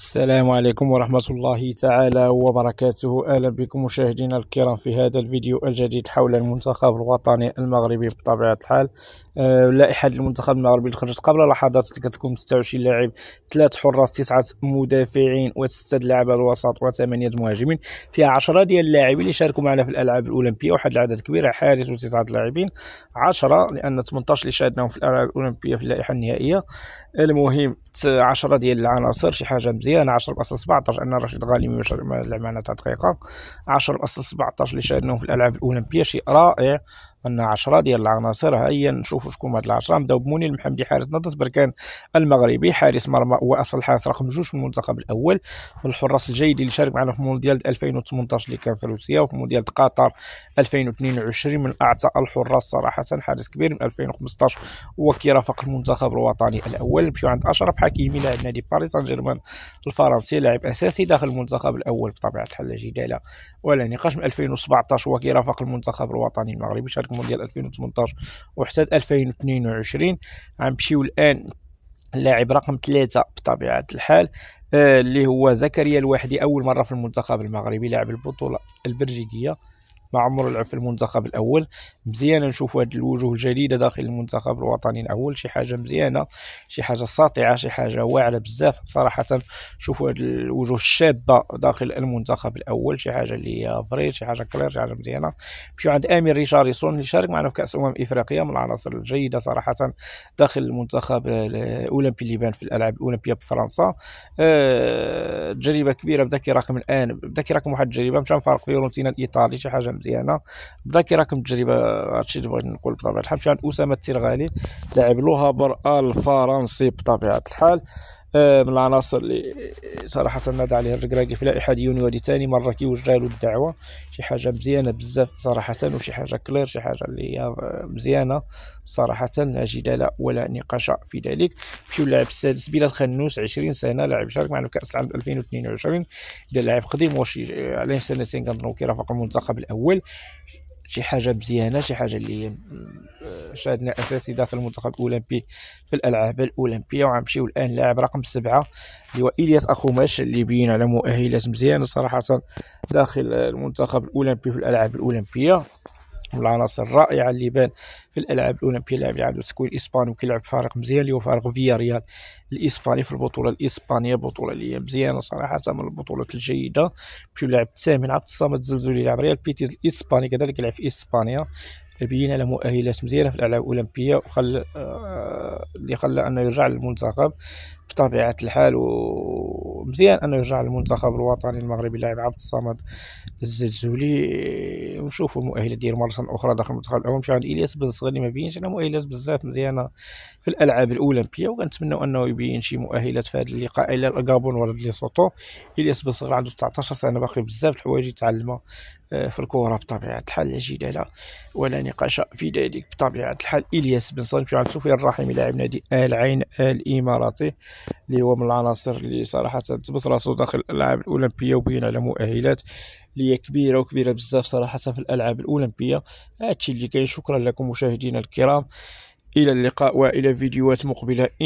السلام عليكم ورحمة الله تعالى وبركاته أهلا بكم مشاهدينا الكرام في هذا الفيديو الجديد حول المنتخب الوطني المغربي بطبيعة الحال آه، لائحة المنتخب المغربي اللي خرجت قبل لحظات كتكون 26 لاعب 3 حراس 9 مدافعين و6 لاعب الوسط و8 مهاجمين فيها 10 ديال اللاعبين اللي شاركوا معنا في الألعاب الأولمبية واحد العدد كبير حارس وتسعة لاعبين 10 لأن 18 اللي شاهدناهم في الألعاب الأولمبية في اللائحة النهائية المهم 10 ديال العناصر شي حاجه مزيانه 10 باس 17 ان رشيد غالي ما لعب معنا تاع دقيقه 10 باس 17 اللي شاهدناه في الالعاب الاولمبيه شيء رائع ان 10 ديال العناصر هيا نشوفوا شكون هاد العشرة نبداو بموني المحمدي حارس نضت بركان المغربي حارس مرمى واصل حارس رقم جوج في المنتخب الاول من الحراس الجيد اللي شارك معنا في مونديال 2018 اللي كان في روسيا وفي مونديال قطر 2022 من اعتى الحراس صراحه حارس كبير من 2015 هو كيرافق المنتخب الوطني الاول نمشيو عند اشرف حكيمي لاعب نادي باريس سان جيرمان الفرنسي لاعب اساسي داخل المنتخب الاول بطبيعه الحال لا جدال ولا نقاش من 2017 هو كيرافق المنتخب الوطني المغربي شارك كاس مونديال 2018 وحتى 2022 غنمشيو الان اللاعب رقم ثلاثة بطبيعة الحال آه، اللي هو زكريا الواحدي أول مرة في المنتخب المغربي لاعب البطولة البلجيكية ما عمره لعب في المنتخب الاول مزيانه نشوف هاد الوجوه الجديده داخل المنتخب الوطني الاول شي حاجه مزيانه شي حاجه ساطعه شي حاجه واعره بزاف صراحه نشوفوا هاد الوجوه الشابه داخل المنتخب الاول شي حاجه اللي هي فري شي حاجه كلير شي حاجه مزيانه نمشيو عند امير ريشاريسون اللي شارك معنا في كاس امم افريقيا من العناصر الجيده صراحه داخل المنتخب الاولمبي اللي بان في الالعاب الاولمبيه بفرنسا آه، تجربه كبيره بدا كيراكم الان بدا كيراكم واحد التجربه مشى مفارق فيورنتينا الايطالي شي حاجه مزيانه بدا راكم التجربه هادشي اللي بغيت نقول بطبيعه الحال مشى عند اسامه التيرغالي لاعب لوهابر الفرنسي بطبيعه الحال آه، من العناصر اللي صراحه نادى عليها الركراكي في لائحه يونيو هذه ثاني مره كيوجه له الدعوه شي حاجه مزيانه بزاف صراحه وشي حاجه كلير شي حاجه اللي هي آه، مزيانه صراحه لا جدال ولا نقاش في ذلك مشيو اللاعب السادس بلا الخنوس 20 سنه لاعب شارك معنا في كاس العالم 2022 اذا لاعب قديم واش عليه سنتين كنظن كيرافق المنتخب الاول شي حاجه مزيانه شي حاجه اللي شاهدنا اساسي داخل المنتخب الاولمبي في الالعاب الاولمبيه وغنمشيو الان لاعب رقم سبعه اللي هو الياس اخوماش اللي بين على مؤهلات مزيانه صراحه داخل المنتخب الاولمبي في الالعاب الاولمبيه والعناصر الرائعه اللي بان في الالعاب الاولمبيه لاعب عنده تكوين اسباني وكيلعب فريق مزيان اللي هو فريق فياريال الاسباني في البطوله الاسبانيه بطوله اللي هي مزيانه صراحه من البطولات الجيده مشي لاعب الثامن عبد الصمد زلزولي لاعب ريال بيتيز الاسباني كذلك يلعب في اسبانيا بين له أه، مؤهلات مزيانه في الالعاب الاولمبيه وخلى آه، اللي خلى انه يرجع للمنتخب بطبيعه الحال ومزيان انه يرجع للمنتخب الوطني المغربي اللاعب عبد الصمد الزلزولي ونشوفوا المؤهلات ديالو مره اخرى داخل المنتخب الاول مشى عند الياس بن صغري ما بينش انا مؤهلات بزاف مزيانه في الالعاب الاولمبيه وكنتمنوا انه يبين شي مؤهلات في هذا اللقاء الى الغابون ولا ليسوتو الياس بن صغير عنده 19 سنه باقي بزاف الحوايج يتعلمها آه، في الكوره بطبيعة الحال لا جدال ولا نقاش في ذلك بطبيعة الحال إلياس بن صنفي عبد سفيان الرحيم لاعب نادي آل عين الإماراتي اللي هو من العناصر اللي صراحة تبث راسو داخل الألعاب الأولمبية وبين على مؤهلات اللي كبيرة وكبيرة بزاف صراحة في الألعاب الأولمبية هادشي اللي كاين شكرا لكم مشاهدينا الكرام إلى اللقاء وإلى فيديوهات مقبلة